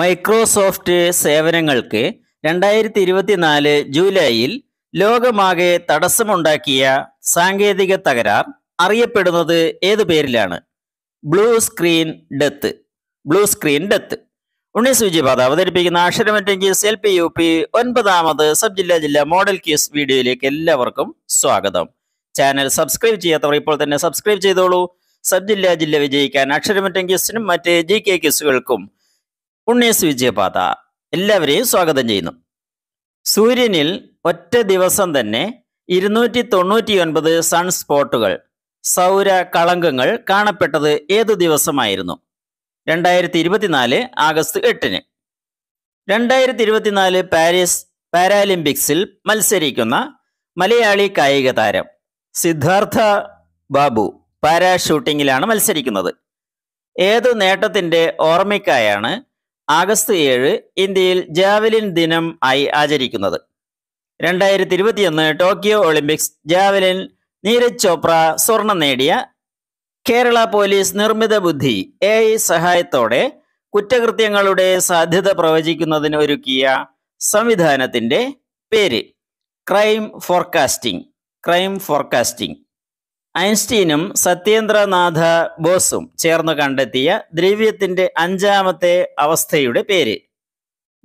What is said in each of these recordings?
Microsoft സേവനങ്ങൾക്ക് രണ്ടായിരത്തി ഇരുപത്തിനാല് ജൂലൈയിൽ ലോകമാകെ തടസ്സമുണ്ടാക്കിയ സാങ്കേതിക തകരാർ അറിയപ്പെടുന്നത് ഏതു പേരിലാണ് blue screen death blue screen death ഉണ്ണി സൂചിപാത അവതരിപ്പിക്കുന്ന അക്ഷരമറ്റെങ്കിൽസ് എൽ പി യു പി ഒൻപതാമത് സബ് ജില്ലാ ജില്ലാ മോഡൽ കേസ് വീഡിയോയിലേക്ക് എല്ലാവർക്കും സ്വാഗതം ചാനൽ സബ്സ്ക്രൈബ് ചെയ്യാത്തവർ ഇപ്പോൾ തന്നെ സബ്സ്ക്രൈബ് ചെയ്തോളൂ സബ് ജില്ലാ ജില്ല വിജയിക്കാൻ കേസിനും മറ്റ് ജി കെ കേസുകൾക്കും ഉണ്ണീസ് വിജയപാത എല്ലാവരെയും സ്വാഗതം ചെയ്യുന്നു സൂര്യനിൽ ഒറ്റ ദിവസം തന്നെ ഇരുന്നൂറ്റി ഒൻപത് സൺസ്പോട്ടുകൾ സൗര കളങ്കങ്ങൾ കാണപ്പെട്ടത് ഏത് ദിവസമായിരുന്നു രണ്ടായിരത്തി ഇരുപത്തിനാല് ആഗസ്റ്റ് എട്ടിന് രണ്ടായിരത്തി ഇരുപത്തിനാല് പാരീസ് പാരാലിമ്പിക്സിൽ മത്സരിക്കുന്ന മലയാളി കായിക താരം സിദ്ധാർത്ഥ ബാബു പാരാഷൂട്ടിങ്ങിലാണ് മത്സരിക്കുന്നത് ഏത് നേട്ടത്തിന്റെ ഓർമ്മയ്ക്കായാണ് ആഗസ്റ്റ് ഏഴ് ഇന്ത്യയിൽ ജാവലിൻ ദിനം ആയി ആചരിക്കുന്നത് രണ്ടായിരത്തി ഇരുപത്തിയൊന്ന് Tokyo Olympics javelin Neeraj Chopra സ്വർണം നേടിയ കേരള പോലീസ് നിർമ്മിത ബുദ്ധി എ സഹായത്തോടെ കുറ്റകൃത്യങ്ങളുടെ സാധ്യത പ്രവചിക്കുന്നതിന് ഒരുക്കിയ സംവിധാനത്തിന്റെ പേര് ക്രൈം ഫോർകാസ്റ്റിംഗ് ക്രൈം ഫോർകാസ്റ്റിംഗ് ഐൻസ്റ്റീനും സത്യേന്ദ്രനാഥ ബോസും ചേർന്ന് കണ്ടെത്തിയ ദ്രവ്യത്തിന്റെ അഞ്ചാമത്തെ അവസ്ഥയുടെ പേര്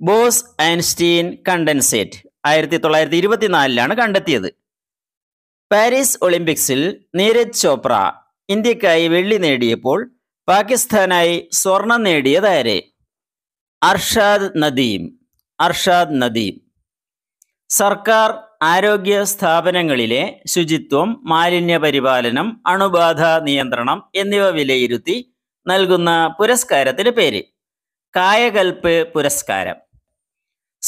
ബോസ് ഐൻസ്റ്റീൻ കണ്ടൻസേറ്റ് ആയിരത്തി തൊള്ളായിരത്തി ഇരുപത്തിനാലിലാണ് കണ്ടെത്തിയത് പാരീസ് ഒളിമ്പിക്സിൽ നീരജ് ചോപ്ര ഇന്ത്യക്കായി വെള്ളി നേടിയപ്പോൾ പാകിസ്ഥാനായി സ്വർണം നേടിയതാരെ അർഷാദ് നദീം അർഷാദ് നദീം സർക്കാർ ആരോഗ്യ സ്ഥാപനങ്ങളിലെ ശുചിത്വം മാലിന്യ പരിപാലനം അണുബാധ നിയന്ത്രണം എന്നിവ വിലയിരുത്തി നൽകുന്ന പുരസ്കാരത്തിന് പേര് കായകൽപ്പ് പുരസ്കാരം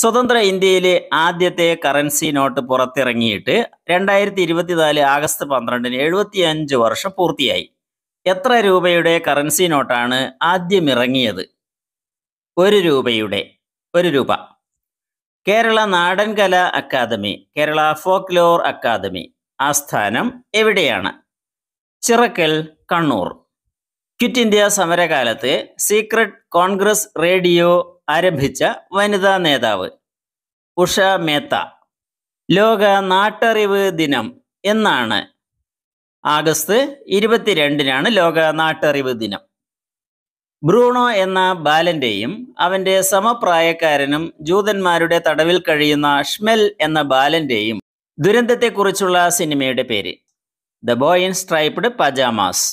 സ്വതന്ത്ര ഇന്ത്യയിലെ ആദ്യത്തെ കറൻസി നോട്ട് പുറത്തിറങ്ങിയിട്ട് രണ്ടായിരത്തി ഇരുപത്തിനാല് ആഗസ്റ്റ് പന്ത്രണ്ടിന് എഴുപത്തിയഞ്ച് വർഷം പൂർത്തിയായി എത്ര രൂപയുടെ കറൻസി നോട്ടാണ് ആദ്യം ഇറങ്ങിയത് ഒരു രൂപയുടെ ഒരു രൂപ കേരള നാടൻ കല academy Kerala folklore academy ആസ്ഥാനം എവിടെയാണ് ചിറക്കൽ കണ്ണൂർ ക്വിറ്റ് ഇന്ത്യ സമരകാലത്ത് സീക്രട്ട് കോൺഗ്രസ് റേഡിയോ ആരംഭിച്ച വനിതാ നേതാവ് ഉഷ മേത്ത ലോക നാട്ടറിവ് ദിനം എന്നാണ് ആഗസ്റ്റ് ഇരുപത്തിരണ്ടിനാണ് ലോക നാട്ടറിവ് ദിനം ബ്രൂണോ എന്ന ബാലന്റെയും അവന്റെ സമപ്രായക്കാരനും ജൂതന്മാരുടെ തടവിൽ കഴിയുന്ന ഷ്മെൽ എന്ന ബാലന്റെയും ദുരന്തത്തെക്കുറിച്ചുള്ള സിനിമയുടെ പേര് the boy in striped pyjamas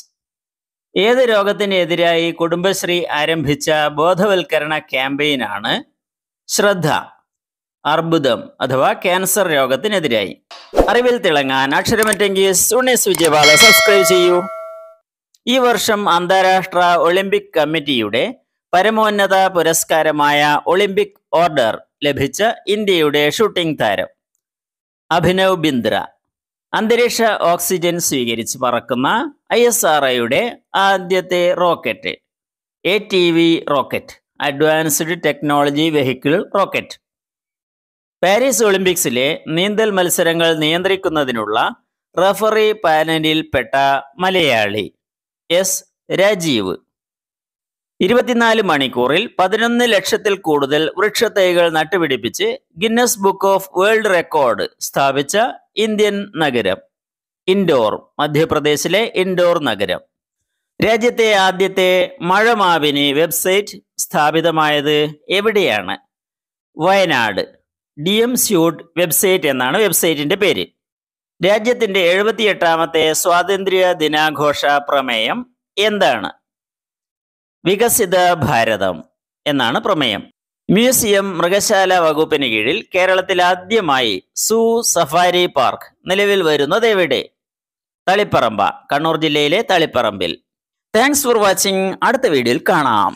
ഏത് രോഗത്തിനെതിരായി കുടുംബശ്രീ ആരംഭിച്ച ബോധവൽക്കരണ ക്യാമ്പയിനാണ് ശ്രദ്ധ അർബുദം അഥവാ ക്യാൻസർ രോഗത്തിനെതിരായി അറിവിൽ തിളങ്ങാൻ അക്ഷരമറ്റെങ്കിൽ സുണേസ് വിജയപാല സബ്സ്ക്രൈബ് ചെയ്യൂ ഈ വർഷം അന്താരാഷ്ട്ര ഒളിമ്പിക് കമ്മിറ്റിയുടെ പരമോന്നത പുരസ്കാരമായ ഒളിമ്പിക് ഓർഡർ ലഭിച്ച ഇന്ത്യയുടെ ഷൂട്ടിംഗ് താരം അഭിനവ് ബിന്ദ്ര അന്തരീക്ഷ ഓക്സിജൻ സ്വീകരിച്ച് പറക്കുന്ന ഐ എസ് ആർ ഐയുടെ ആദ്യത്തെ rocket A T V rocket advanced technology vehicle rocket Paris ഒളിമ്പിക്സിലെ നീന്തൽ മത്സരങ്ങൾ നിയന്ത്രിക്കുന്നതിനുള്ള റഫറി പാനലിൽപ്പെട്ട മലയാളി എസ് രാജീവ് ഇരുപത്തിനാല് മണിക്കൂറിൽ പതിനൊന്ന് ലക്ഷത്തിൽ കൂടുതൽ വൃക്ഷത്തൈകൾ നട്ടുപിടിപ്പിച്ച് Guinness book of world record സ്ഥാപിച്ച ഇന്ത്യൻ നഗരം ഇൻഡോർ മധ്യപ്രദേശിലെ ഇൻഡോർ നഗരം രാജ്യത്തെ ആദ്യത്തെ മഴമാവിനി വെബ്സൈറ്റ് സ്ഥാപിതമായത് എവിടെയാണ് Wayanad D M suite website എന്നാണ് വെബ്സൈറ്റിന്റെ പേര് രാജ്യത്തിന്റെ എഴുപത്തിയെട്ടാമത്തെ സ്വാതന്ത്ര്യ ദിനാഘോഷ പ്രമേയം എന്താണ് വികസിത ഭാരതം എന്നാണ് പ്രമേയം മ്യൂസിയം മൃഗശാല വകുപ്പിന് കീഴിൽ കേരളത്തിൽ ആദ്യമായി സൂ സഫാരി പാർക്ക് നിലവിൽ വരുന്നത് എവിടെ തളിപ്പറമ്പ കണ്ണൂർ ജില്ലയിലെ തളിപ്പറമ്പിൽ താങ്ക്സ് ഫോർ വാച്ചിങ് അടുത്ത വീഡിയോയിൽ കാണാം